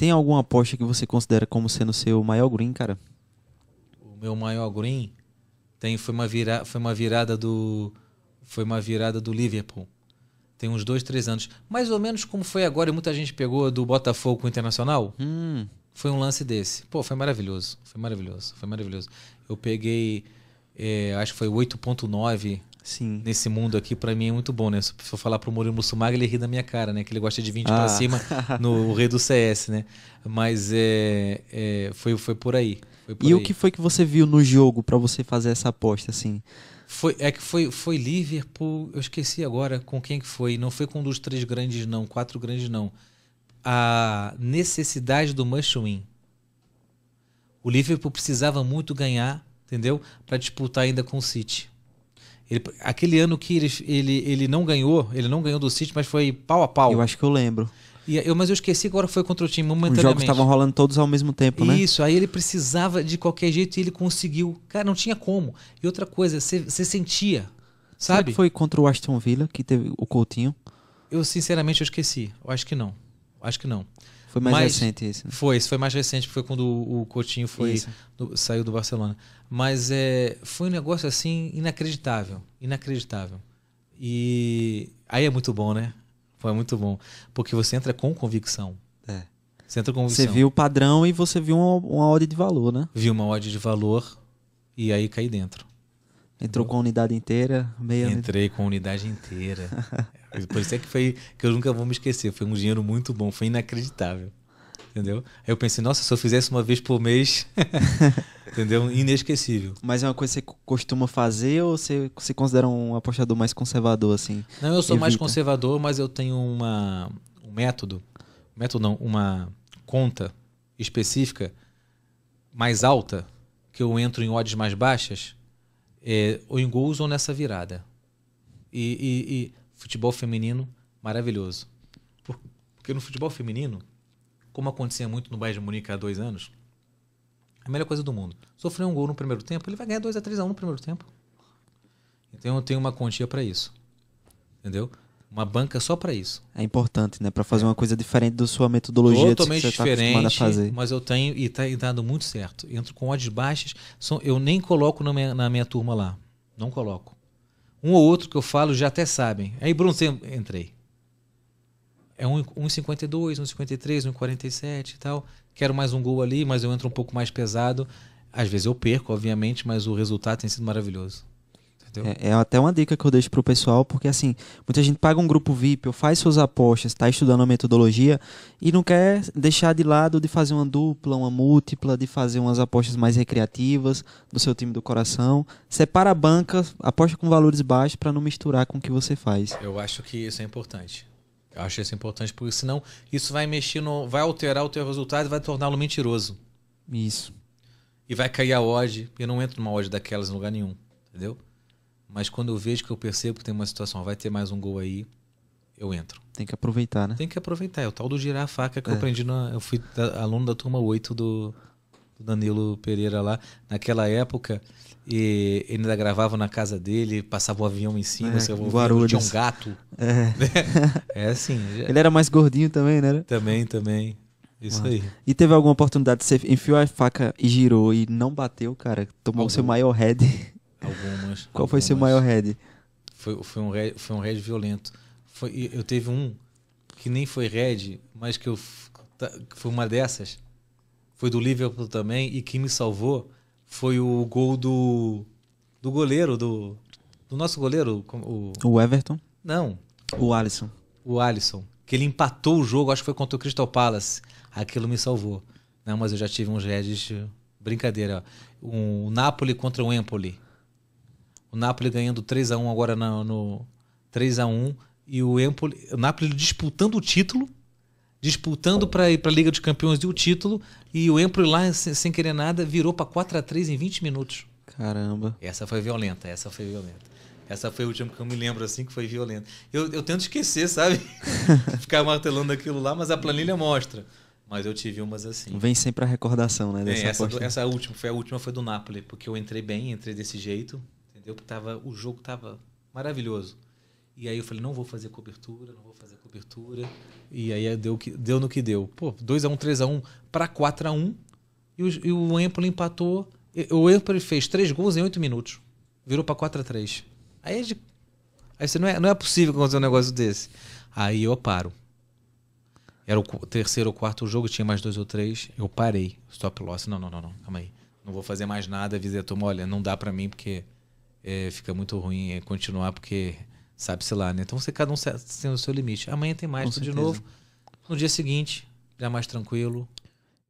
Tem alguma aposta que você considera como sendo seu maior green, cara? O meu maior green tem foi uma vira, foi uma virada do foi uma virada do Liverpool. Tem uns dois, três anos. Mais ou menos como foi agora, e muita gente pegou do Botafogo Internacional. Hum. Foi um lance desse. Pô, foi maravilhoso. Foi maravilhoso. Foi maravilhoso. Eu peguei, é, acho que foi 8,9 Sim. nesse mundo aqui, para mim é muito bom, né? Se eu falar pro Murilo Mussumaga, ele ri da minha cara, né? Que ele gosta de 20 ah. para cima no rei do CS, né? Mas é, é foi, foi por aí. Foi por e aí. o que foi que você viu no jogo para você fazer essa aposta, assim? Foi, é que foi, foi Liverpool, eu esqueci agora com quem que foi. Não foi com um dos três grandes, não, quatro grandes, não. A necessidade do Mushroom. O Liverpool precisava muito ganhar, entendeu? Para disputar ainda com o City. Ele, aquele ano que ele, ele, ele não ganhou, ele não ganhou do City, mas foi pau a pau. Eu acho que eu lembro. E eu, mas eu esqueci agora foi contra o time momentaneamente. Os jogos estavam rolando todos ao mesmo tempo, né? Isso, aí ele precisava de qualquer jeito e ele conseguiu. Cara, não tinha como. E outra coisa, você sentia, sabe? foi contra o Aston Villa que teve o Coutinho? Eu sinceramente eu esqueci. Eu acho que não. Acho que não. Foi mais mas, recente esse. Né? Foi, foi mais recente, foi quando o Coutinho foi, do, saiu do Barcelona. Mas é, foi um negócio assim inacreditável, inacreditável. E aí é muito bom, né? Foi muito bom, porque você entra com convicção. É. Você entra com convicção. Você viu o padrão e você viu uma, uma odd de valor, né? Viu uma odd de valor e aí caí dentro. Entrou com a unidade inteira? Meia Entrei com a unidade inteira. Por isso é que foi que eu nunca vou me esquecer. Foi um dinheiro muito bom, foi inacreditável. Entendeu? Aí eu pensei, nossa, se eu fizesse uma vez por mês, entendeu? Inesquecível. Mas é uma coisa que você costuma fazer ou você se considera um apostador mais conservador, assim? Não, eu sou evita? mais conservador, mas eu tenho uma, um método, método não, uma conta específica mais alta, que eu entro em odds mais baixas, é, ou em gols ou nessa virada. E, e, e, futebol feminino maravilhoso. Porque no futebol feminino, como acontecia muito no Bayern de Munique há dois anos, a melhor coisa do mundo. Sofrer um gol no primeiro tempo, ele vai ganhar 2 a 3 a 1 um no primeiro tempo. Então eu tenho uma quantia para isso. Entendeu? Uma banca só para isso. É importante, né? Para fazer uma coisa diferente da sua metodologia Totalmente que você tá diferente, tá a fazer. mas eu tenho tá, e tá dando muito certo. Entro com odds baixas, eu nem coloco na minha, na minha turma lá. Não coloco. Um ou outro que eu falo já até sabem. Aí, Bruno, entrei. É 1,52, 1,53, 1,47 e tal. Quero mais um gol ali, mas eu entro um pouco mais pesado. Às vezes eu perco, obviamente, mas o resultado tem sido maravilhoso. É, é, até uma dica que eu deixo pro pessoal, porque assim, muita gente paga um grupo VIP ou faz suas apostas, está estudando a metodologia e não quer deixar de lado de fazer uma dupla, uma múltipla, de fazer umas apostas mais recreativas do seu time do coração. Separa a banca, aposta com valores baixos para não misturar com o que você faz. Eu acho que isso é importante. Eu acho isso importante, porque senão isso vai mexer no. vai alterar o teu resultado e vai torná-lo mentiroso. Isso. E vai cair a odd. Eu não entro numa odd daquelas em lugar nenhum. Entendeu? Mas quando eu vejo que eu percebo que tem uma situação, vai ter mais um gol aí, eu entro. Tem que aproveitar, né? Tem que aproveitar. É o tal do girar a faca que é. eu é. aprendi. eu fui aluno da turma 8 do, do Danilo Pereira lá. Naquela época, e ele ainda gravava na casa dele, passava o um avião em cima, é, você de um gato. É. é assim. Já... Ele era mais gordinho também, né? Também, também. Isso Uau. aí. E teve alguma oportunidade de você enfiou a faca e girou e não bateu, cara? Tomou o seu maior head algumas. Qual algumas. foi seu maior red? Foi, foi, um red, foi um red violento. Foi, eu teve um que nem foi red, mas que eu foi uma dessas. Foi do Liverpool também e quem me salvou foi o gol do do goleiro do do nosso goleiro, o, o Everton? Não. O Alisson. O Alisson, que ele empatou o jogo, acho que foi contra o Crystal Palace. Aquilo me salvou. Não, mas eu já tive uns redes brincadeira. Um Napoli contra o Empoli. O Napoli ganhando 3 a 1 agora no, no 3 a 1 e o Empoli, o Napoli disputando o título, disputando para ir para a Liga dos Campeões e o título, e o Empoli lá sem, sem querer nada virou para 4 a 3 em 20 minutos. Caramba. Essa foi violenta, essa foi violenta. Essa foi a última que eu me lembro, assim, que foi violenta. Eu, eu tento esquecer, sabe? Ficar martelando aquilo lá, mas a planilha mostra. Mas eu tive umas assim. Vem sempre a recordação, né? Dessa é, essa, essa, última, foi a última foi do Napoli, porque eu entrei bem, entrei desse jeito. Eu tava, o jogo estava maravilhoso. E aí eu falei, não vou fazer cobertura, não vou fazer cobertura. E aí é, deu, deu no que deu. Pô, 2x1, 3x1 para 4x1. E o, e o Empoli empatou. O Empoli fez 3 gols em 8 minutos. Virou para 4x3. Aí, é de, aí você não é, não é possível acontecer um negócio desse. Aí eu paro. Era o terceiro ou quarto jogo, tinha mais dois ou três. Eu parei. Stop loss. Não, não, não, não. Calma aí. Não vou fazer mais nada. Avisei a turma, olha, não dá para mim porque é, fica muito ruim é continuar porque sabe-se lá, né? Então você cada um tem o seu limite. Amanhã tem mais, de novo. No dia seguinte, já mais tranquilo.